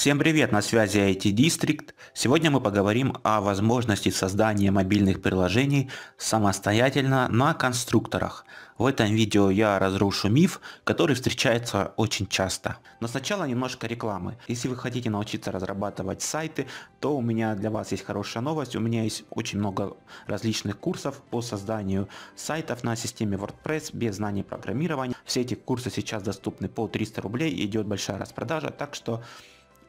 Всем привет, на связи IT District. Сегодня мы поговорим о возможности создания мобильных приложений самостоятельно на конструкторах. В этом видео я разрушу миф, который встречается очень часто. Но сначала немножко рекламы. Если вы хотите научиться разрабатывать сайты, то у меня для вас есть хорошая новость. У меня есть очень много различных курсов по созданию сайтов на системе WordPress без знаний программирования. Все эти курсы сейчас доступны по 300 рублей, идет большая распродажа, так что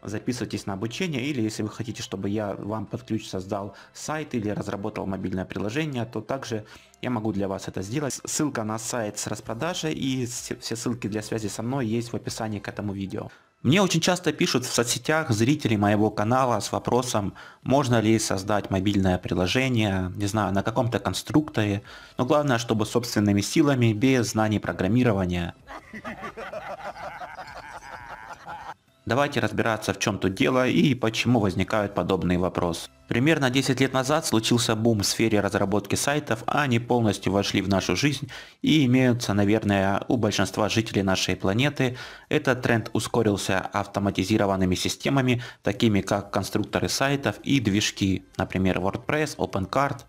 записывайтесь на обучение, или если вы хотите, чтобы я вам под создал сайт или разработал мобильное приложение, то также я могу для вас это сделать. Ссылка на сайт с распродажей и все ссылки для связи со мной есть в описании к этому видео. Мне очень часто пишут в соцсетях зрители моего канала с вопросом, можно ли создать мобильное приложение, не знаю, на каком-то конструкторе, но главное, чтобы собственными силами, без знаний программирования. Давайте разбираться в чем тут дело и почему возникают подобные вопросы. Примерно 10 лет назад случился бум в сфере разработки сайтов, а они полностью вошли в нашу жизнь и имеются, наверное, у большинства жителей нашей планеты. Этот тренд ускорился автоматизированными системами, такими как конструкторы сайтов и движки, например, WordPress, OpenCart,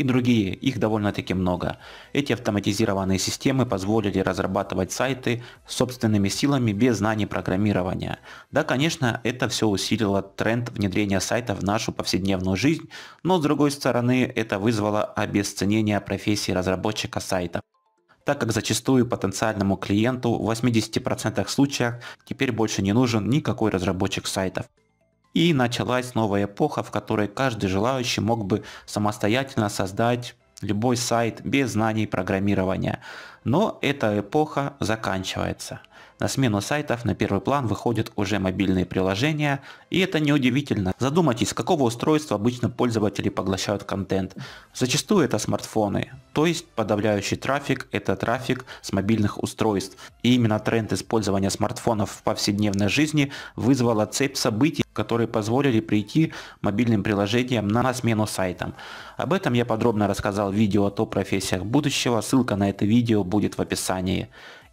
и другие, их довольно-таки много. Эти автоматизированные системы позволили разрабатывать сайты собственными силами без знаний программирования. Да, конечно, это все усилило тренд внедрения сайтов в нашу повседневную жизнь, но с другой стороны это вызвало обесценение профессии разработчика сайтов так как зачастую потенциальному клиенту в 80% случаях теперь больше не нужен никакой разработчик сайтов. И началась новая эпоха, в которой каждый желающий мог бы самостоятельно создать любой сайт без знаний программирования. Но эта эпоха заканчивается. На смену сайтов на первый план выходят уже мобильные приложения, и это неудивительно. Задумайтесь, с какого устройства обычно пользователи поглощают контент. Зачастую это смартфоны, то есть подавляющий трафик – это трафик с мобильных устройств. И именно тренд использования смартфонов в повседневной жизни вызвала цепь событий, которые позволили прийти мобильным приложениям на смену сайтам. Об этом я подробно рассказал в видео о топ профессиях будущего, ссылка на это видео будет в описании.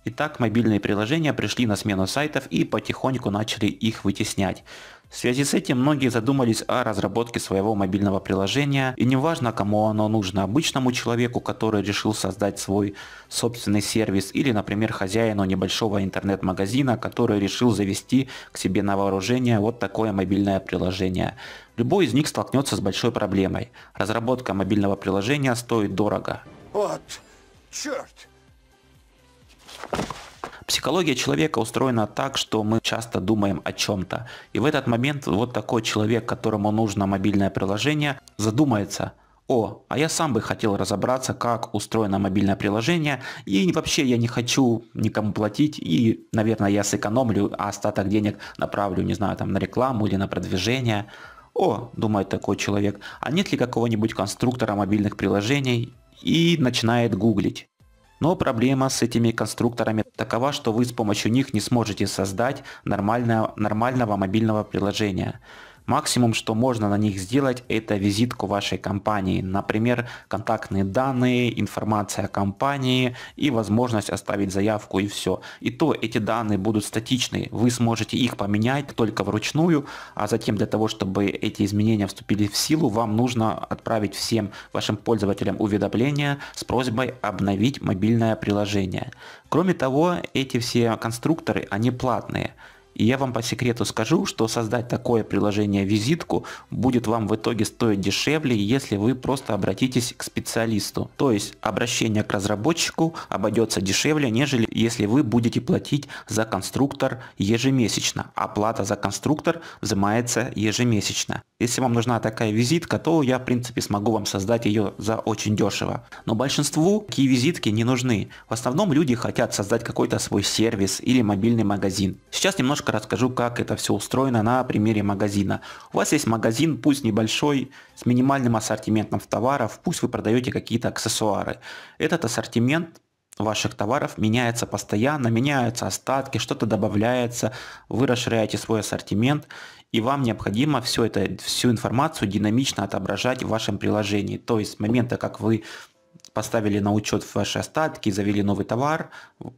Итак, мобильные приложения пришли на смену сайтов и потихоньку начали их вытеснять. В связи с этим многие задумались о разработке своего мобильного приложения, и неважно, кому оно нужно, обычному человеку, который решил создать свой собственный сервис, или, например, хозяину небольшого интернет-магазина, который решил завести к себе на вооружение вот такое мобильное приложение. Любой из них столкнется с большой проблемой. Разработка мобильного приложения стоит дорого. Вот, черт! Психология человека устроена так, что мы часто думаем о чем-то. И в этот момент вот такой человек, которому нужно мобильное приложение, задумается – о, а я сам бы хотел разобраться, как устроено мобильное приложение, и вообще я не хочу никому платить, и, наверное, я сэкономлю, а остаток денег направлю, не знаю, там, на рекламу или на продвижение. О, думает такой человек, а нет ли какого-нибудь конструктора мобильных приложений? И начинает гуглить. Но проблема с этими конструкторами такова, что вы с помощью них не сможете создать нормального, нормального мобильного приложения. Максимум, что можно на них сделать, это визитку вашей компании, например, контактные данные, информация о компании и возможность оставить заявку и все. И то эти данные будут статичные, вы сможете их поменять только вручную, а затем для того, чтобы эти изменения вступили в силу, вам нужно отправить всем вашим пользователям уведомления с просьбой обновить мобильное приложение. Кроме того, эти все конструкторы, они платные. И я вам по секрету скажу, что создать такое приложение визитку будет вам в итоге стоить дешевле, если вы просто обратитесь к специалисту. То есть обращение к разработчику обойдется дешевле, нежели если вы будете платить за конструктор ежемесячно. Оплата за конструктор взимается ежемесячно. Если вам нужна такая визитка, то я в принципе смогу вам создать ее за очень дешево. Но большинству такие визитки не нужны. В основном люди хотят создать какой-то свой сервис или мобильный магазин. Сейчас немножко немножко расскажу, как это все устроено на примере магазина. У вас есть магазин, пусть небольшой, с минимальным ассортиментом товаров, пусть вы продаете какие-то аксессуары. Этот ассортимент ваших товаров меняется постоянно, меняются остатки, что-то добавляется, вы расширяете свой ассортимент, и вам необходимо все это, всю информацию динамично отображать в вашем приложении. То есть с момента, как вы поставили на учет ваши остатки, завели новый товар,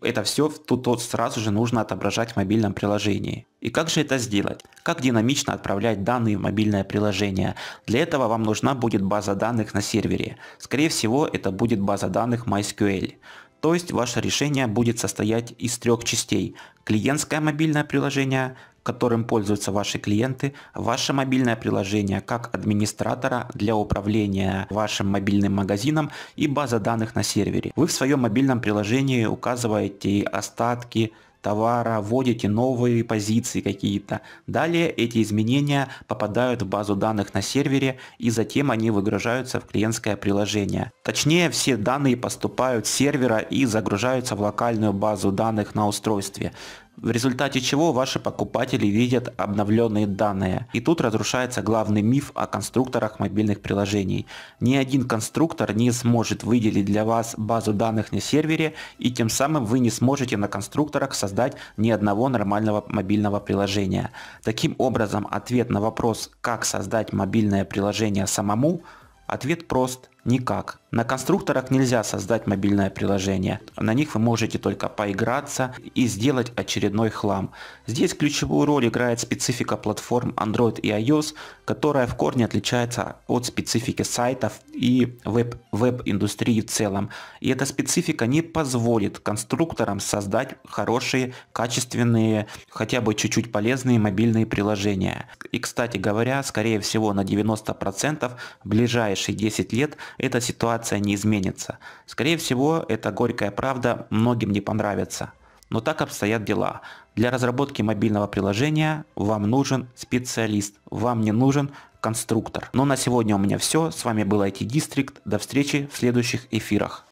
это все тут, тут сразу же нужно отображать в мобильном приложении. И как же это сделать? Как динамично отправлять данные в мобильное приложение? Для этого вам нужна будет база данных на сервере. Скорее всего, это будет база данных MySQL. То есть ваше решение будет состоять из трех частей. Клиентское мобильное приложение, которым пользуются ваши клиенты, ваше мобильное приложение как администратора для управления вашим мобильным магазином и база данных на сервере. Вы в своем мобильном приложении указываете остатки, товара, вводите новые позиции какие-то. Далее эти изменения попадают в базу данных на сервере и затем они выгружаются в клиентское приложение. Точнее, все данные поступают с сервера и загружаются в локальную базу данных на устройстве в результате чего ваши покупатели видят обновленные данные. И тут разрушается главный миф о конструкторах мобильных приложений. Ни один конструктор не сможет выделить для вас базу данных на сервере, и тем самым вы не сможете на конструкторах создать ни одного нормального мобильного приложения. Таким образом, ответ на вопрос, как создать мобильное приложение самому, ответ прост – никак. На конструкторах нельзя создать мобильное приложение. На них вы можете только поиграться и сделать очередной хлам. Здесь ключевую роль играет специфика платформ Android и iOS, которая в корне отличается от специфики сайтов и веб-индустрии веб в целом. И эта специфика не позволит конструкторам создать хорошие, качественные, хотя бы чуть-чуть полезные мобильные приложения. И, кстати говоря, скорее всего на 90% в ближайшие 10 лет эта ситуация ситуация не изменится. Скорее всего, эта горькая правда многим не понравится. Но так обстоят дела. Для разработки мобильного приложения вам нужен специалист, вам не нужен конструктор. Но на сегодня у меня все. С вами был IT District. До встречи в следующих эфирах.